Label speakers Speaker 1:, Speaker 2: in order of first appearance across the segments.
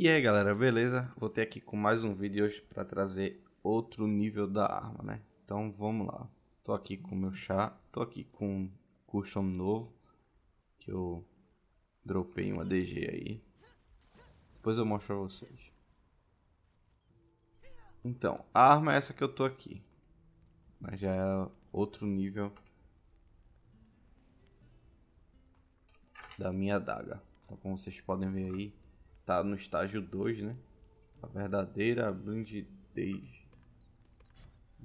Speaker 1: E aí galera, beleza? Voltei aqui com mais um vídeo hoje para trazer outro nível da arma, né? Então vamos lá. Tô aqui com meu chá, tô aqui com um custom novo que eu dropei uma DG aí. Depois eu mostro pra vocês. Então, a arma é essa que eu tô aqui. Mas já é outro nível da minha adaga. Então como vocês podem ver aí, tá no estágio 2, né? A verdadeira blindez.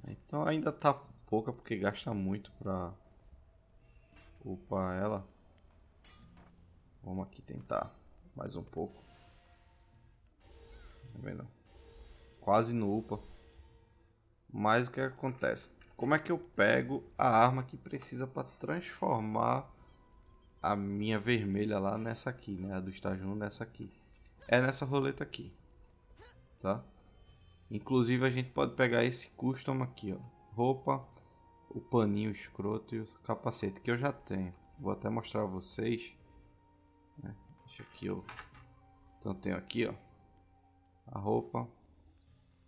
Speaker 1: Então ainda tá pouca porque gasta muito pra upar ela. Vamos aqui tentar mais um pouco. Tá vendo? Quase no upa. Mas o que acontece? Como é que eu pego a arma que precisa para transformar a minha vermelha lá nessa aqui, né? A do estágio 1 nessa aqui é nessa roleta aqui, tá? Inclusive a gente pode pegar esse custom aqui, ó. Roupa, o paninho escroto e o capacete que eu já tenho. Vou até mostrar a vocês. Né? Deixa aqui, ó. Então tenho aqui, ó. A roupa,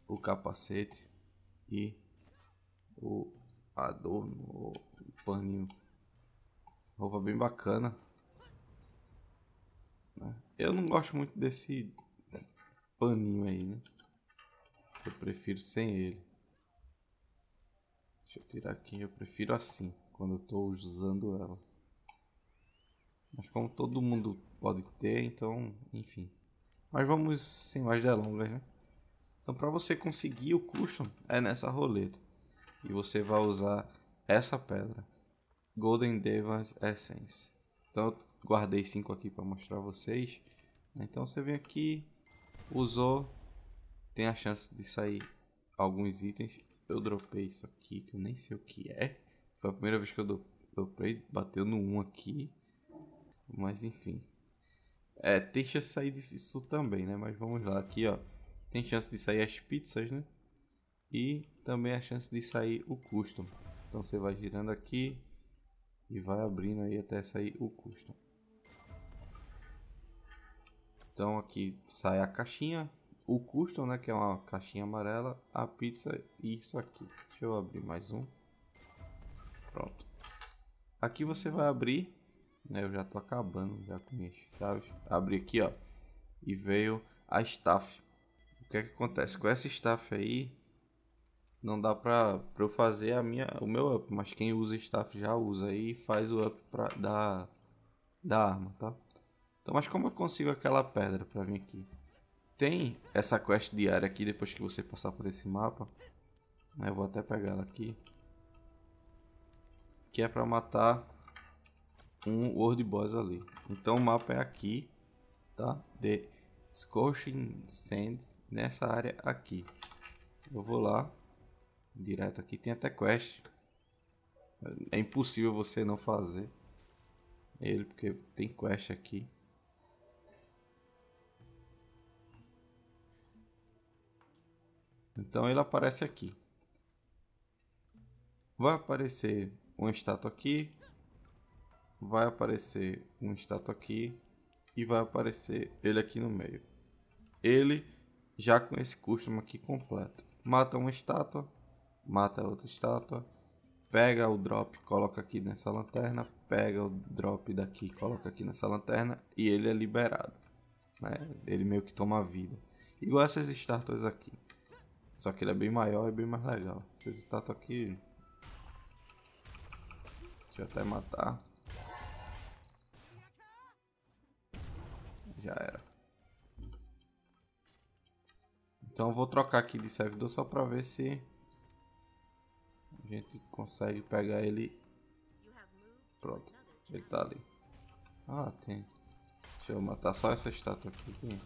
Speaker 1: o capacete e o adorno, o paninho. Roupa bem bacana. Eu não gosto muito desse paninho aí, né? Eu prefiro sem ele. Deixa eu tirar aqui. Eu prefiro assim, quando eu estou usando ela. Mas como todo mundo pode ter, então, enfim. Mas vamos sem mais delongas, né? Então, para você conseguir o custom, é nessa roleta. E você vai usar essa pedra. Golden Devas Essence. Então, guardei cinco aqui para mostrar a vocês. Então você vem aqui, usou, tem a chance de sair alguns itens. Eu dropei isso aqui, que eu nem sei o que é. Foi a primeira vez que eu dropei, bateu no 1 aqui. Mas enfim. É, tem chance de sair disso também, né? Mas vamos lá, aqui ó. Tem chance de sair as pizzas, né? E também a chance de sair o custom. Então você vai girando aqui e vai abrindo aí até sair o custom. Então aqui sai a caixinha, o custom, né, que é uma caixinha amarela, a pizza e isso aqui. Deixa eu abrir mais um. Pronto. Aqui você vai abrir, né, eu já tô acabando já com minhas chaves. Abri aqui, ó, e veio a staff. O que é que acontece com essa staff aí? Não dá pra, pra eu fazer a minha, o meu up, mas quem usa staff já usa aí e faz o up pra, da, da arma, tá? Então, mas como eu consigo aquela pedra para vir aqui? Tem essa quest diária aqui, depois que você passar por esse mapa. Né? Eu vou até pegar ela aqui. Que é para matar um World Boss ali. Então o mapa é aqui, tá? De Scorching Sands, nessa área aqui. Eu vou lá, direto aqui, tem até quest. É impossível você não fazer ele, porque tem quest aqui. Então ele aparece aqui. Vai aparecer uma estátua aqui, vai aparecer uma estátua aqui e vai aparecer ele aqui no meio. Ele já com esse custom aqui completo. Mata uma estátua, mata outra estátua, pega o drop, coloca aqui nessa lanterna, pega o drop daqui, coloca aqui nessa lanterna e ele é liberado. Né? Ele meio que toma vida. Igual essas estátuas aqui. Só que ele é bem maior e bem mais legal. Esse estátua aqui. Deixa eu até matar. Já era. Então eu vou trocar aqui de servidor só pra ver se a gente consegue pegar ele. Pronto, ele tá ali. Ah, tem. Deixa eu matar só essa estátua aqui.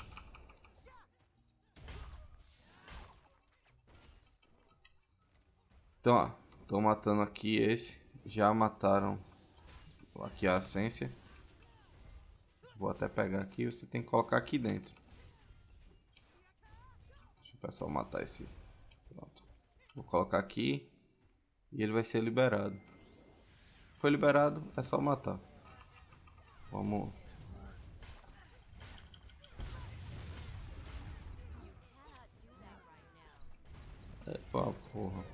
Speaker 1: Então, ó, tô matando aqui esse. Já mataram aqui a essência. Vou até pegar aqui, você tem que colocar aqui dentro. Deixa o pessoal matar esse. Pronto. Vou colocar aqui e ele vai ser liberado. Foi liberado, é só matar. Vamos Epa, é, porra.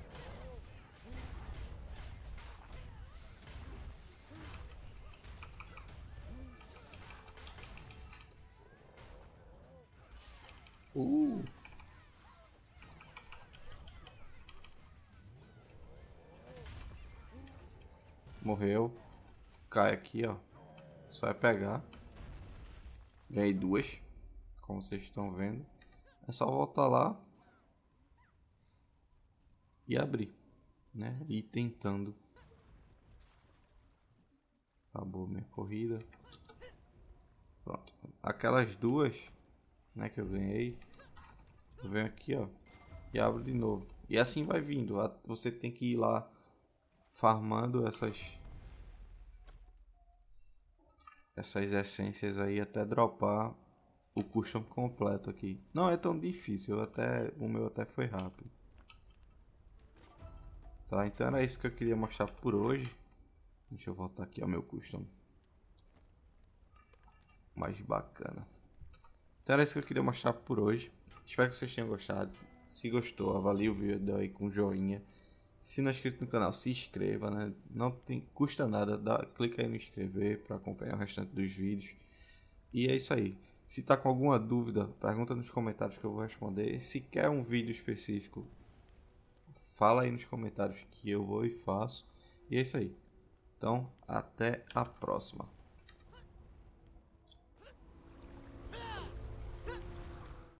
Speaker 1: Morreu. Cai aqui, ó. Só é pegar. Ganhei duas. Como vocês estão vendo. É só voltar lá. E abrir. Né? E tentando. Acabou minha corrida. Pronto. Aquelas duas, né, que eu ganhei. Eu venho aqui, ó. E abro de novo. E assim vai vindo. Você tem que ir lá farmando essas essas essências aí até dropar o custom completo aqui. Não é tão difícil, até o meu até foi rápido. Tá, então era isso que eu queria mostrar por hoje. Deixa eu voltar aqui ao meu custom. Mais bacana. Então era isso que eu queria mostrar por hoje. Espero que vocês tenham gostado. Se gostou, avalie o vídeo aí com joinha. Se não é inscrito no canal, se inscreva, né? Não tem, custa nada, dá, clica aí no inscrever para acompanhar o restante dos vídeos. E é isso aí. Se tá com alguma dúvida, pergunta nos comentários que eu vou responder. Se quer um vídeo específico, fala aí nos comentários que eu vou e faço. E é isso aí. Então, até a próxima.